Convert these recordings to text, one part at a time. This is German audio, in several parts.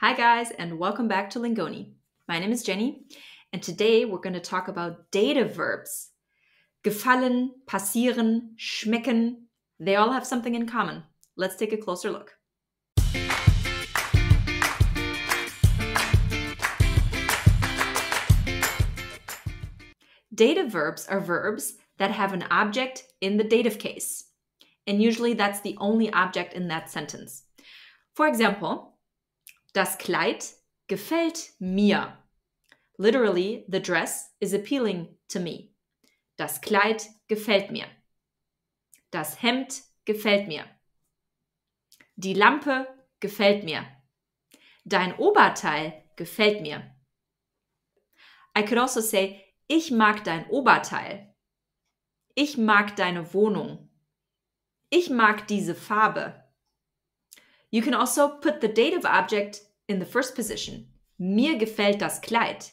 Hi, guys, and welcome back to Lingoni. My name is Jenny, and today we're going to talk about dative verbs. Gefallen, passieren, schmecken, they all have something in common. Let's take a closer look. Dative verbs are verbs that have an object in the dative case, and usually that's the only object in that sentence. For example, Das Kleid gefällt mir. Literally, the dress is appealing to me. Das Kleid gefällt mir. Das Hemd gefällt mir. Die Lampe gefällt mir. Dein Oberteil gefällt mir. I could also say, ich mag dein Oberteil. Ich mag deine Wohnung. Ich mag diese Farbe. You can also put the dative object in the first position. Mir gefällt das Kleid.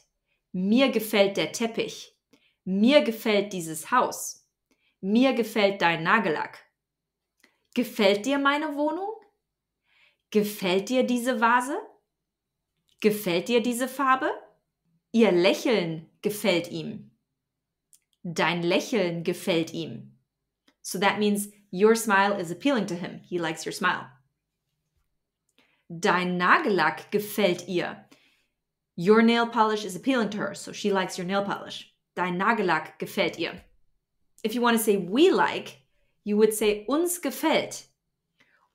Mir gefällt der Teppich. Mir gefällt dieses Haus. Mir gefällt dein Nagellack. Gefällt dir meine Wohnung? Gefällt dir diese Vase? Gefällt dir diese Farbe? Ihr Lächeln gefällt ihm. Dein Lächeln gefällt ihm. So that means your smile is appealing to him. He likes your smile. Dein Nagellack gefällt ihr. Your nail polish is appealing to her, so she likes your nail polish. Dein Nagellack gefällt ihr. If you want to say we like, you would say uns gefällt.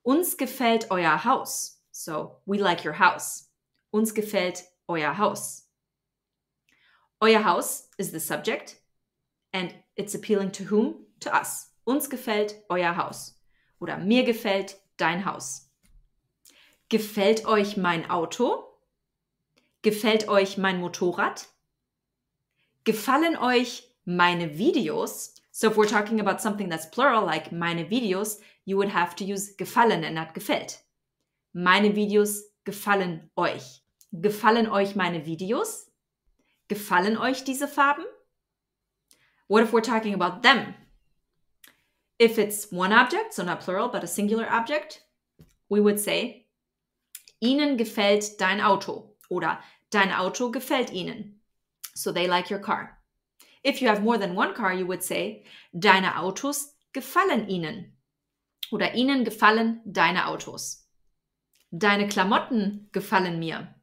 Uns gefällt euer Haus. So we like your house. Uns gefällt euer Haus. Euer Haus is the subject, and it's appealing to whom? To us. Uns gefällt euer Haus. Oder mir gefällt dein Haus. Gefällt euch mein Auto? Gefällt euch mein Motorrad? Gefallen euch meine Videos? So if we're talking about something that's plural, like meine Videos, you would have to use gefallen and not gefällt. Meine Videos gefallen euch. Gefallen euch meine Videos? Gefallen euch diese Farben? What if we're talking about them? If it's one object, so not plural, but a singular object, we would say Ihnen gefällt dein Auto oder dein Auto gefällt ihnen. So they like your car. If you have more than one car, you would say, deine Autos gefallen ihnen. Oder ihnen gefallen deine Autos. Deine Klamotten gefallen mir.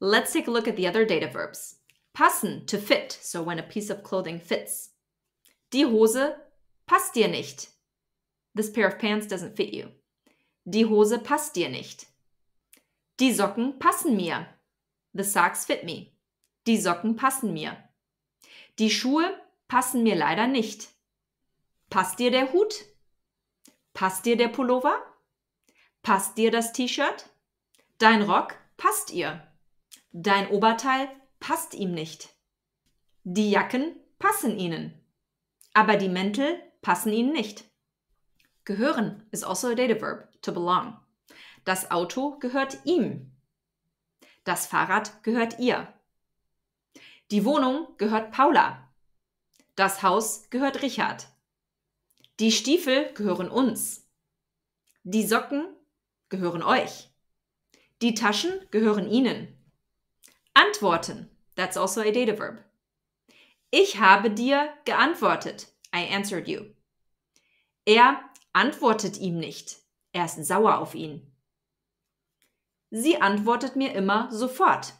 Let's take a look at the other data verbs. Passen, to fit, so when a piece of clothing fits. Die Hose passt dir nicht. This pair of pants doesn't fit you. Die Hose passt dir nicht. Die Socken passen mir. The socks fit me. Die Socken passen mir. Die Schuhe passen mir leider nicht. Passt dir der Hut? Passt dir der Pullover? Passt dir das T-Shirt? Dein Rock passt ihr. Dein Oberteil passt ihm nicht. Die Jacken passen ihnen. Aber die Mäntel passen ihnen nicht. Gehören ist also a dative verb, to belong. Das Auto gehört ihm. Das Fahrrad gehört ihr. Die Wohnung gehört Paula. Das Haus gehört Richard. Die Stiefel gehören uns. Die Socken gehören euch. Die Taschen gehören ihnen. Antworten. That's also a data verb. Ich habe dir geantwortet. I answered you. Er antwortet ihm nicht. Er ist sauer auf ihn. Sie antwortet mir immer sofort.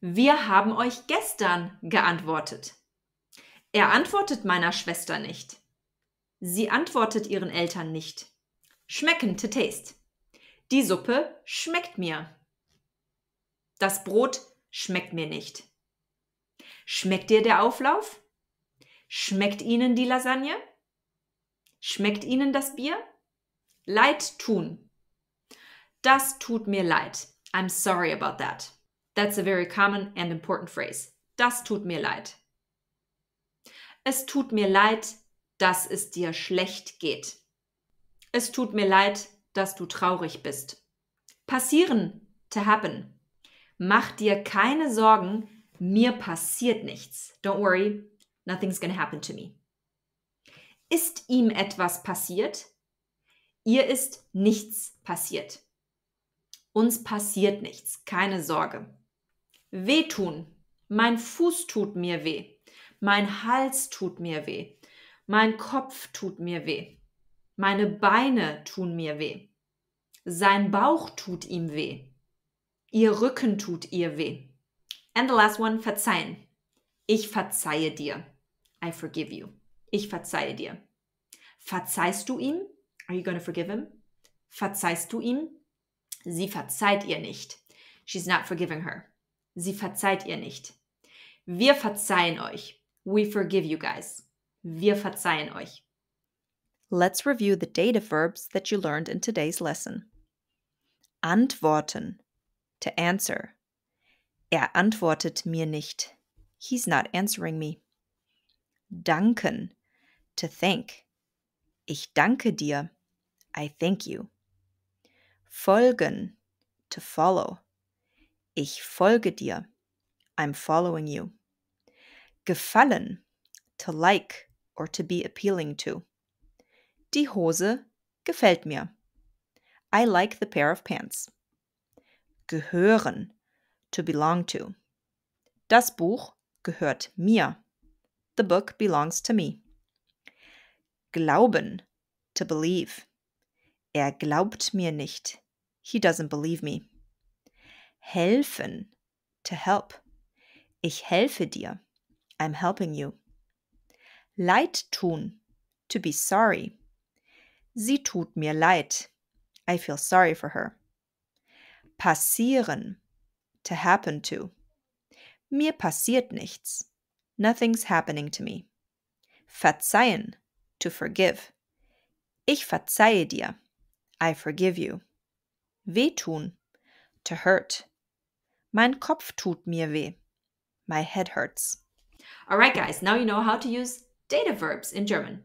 Wir haben euch gestern geantwortet. Er antwortet meiner Schwester nicht. Sie antwortet ihren Eltern nicht. Schmecken to taste. Die Suppe schmeckt mir. Das Brot schmeckt mir nicht. Schmeckt dir der Auflauf? Schmeckt Ihnen die Lasagne? Schmeckt Ihnen das Bier? Leid tun. Das tut mir leid. I'm sorry about that. That's a very common and important phrase. Das tut mir leid. Es tut mir leid, dass es dir schlecht geht. Es tut mir leid, dass du traurig bist. Passieren, to happen. Mach dir keine Sorgen, mir passiert nichts. Don't worry, nothing's gonna happen to me. Ist ihm etwas passiert? Ihr ist nichts passiert. Uns passiert nichts, keine Sorge. Wehtun. Mein Fuß tut mir weh. Mein Hals tut mir weh. Mein Kopf tut mir weh. Meine Beine tun mir weh. Sein Bauch tut ihm weh. Ihr Rücken tut ihr weh. And the last one, verzeihen. Ich verzeihe dir. I forgive you. Ich verzeihe dir. Verzeihst du ihm? Are you gonna forgive him? Verzeihst du ihm? Sie verzeiht ihr nicht. She's not forgiving her. Sie verzeiht ihr nicht. Wir verzeihen euch. We forgive you guys. Wir verzeihen euch. Let's review the data verbs that you learned in today's lesson. Antworten. To answer. Er antwortet mir nicht. He's not answering me. Danken. To thank. Ich danke dir. I thank you. Folgen, to follow. Ich folge dir. I'm following you. Gefallen, to like or to be appealing to. Die Hose gefällt mir. I like the pair of pants. Gehören, to belong to. Das Buch gehört mir. The book belongs to me. Glauben, to believe. Er glaubt mir nicht. He doesn't believe me. Helfen. To help. Ich helfe dir. I'm helping you. Leid tun. To be sorry. Sie tut mir leid. I feel sorry for her. Passieren. To happen to. Mir passiert nichts. Nothing's happening to me. Verzeihen. To forgive. Ich verzeihe dir. I forgive you. Weh tun? to hurt. Mein Kopf tut mir weh. My head hurts. All right, guys, now you know how to use data verbs in German.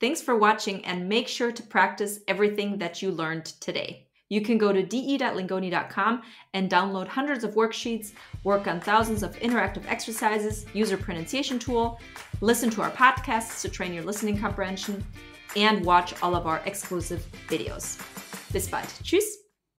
Thanks for watching and make sure to practice everything that you learned today. You can go to de.lingoni.com and download hundreds of worksheets, work on thousands of interactive exercises, use your pronunciation tool, listen to our podcasts to train your listening comprehension, and watch all of our exclusive videos. Bis bald. Tschüss.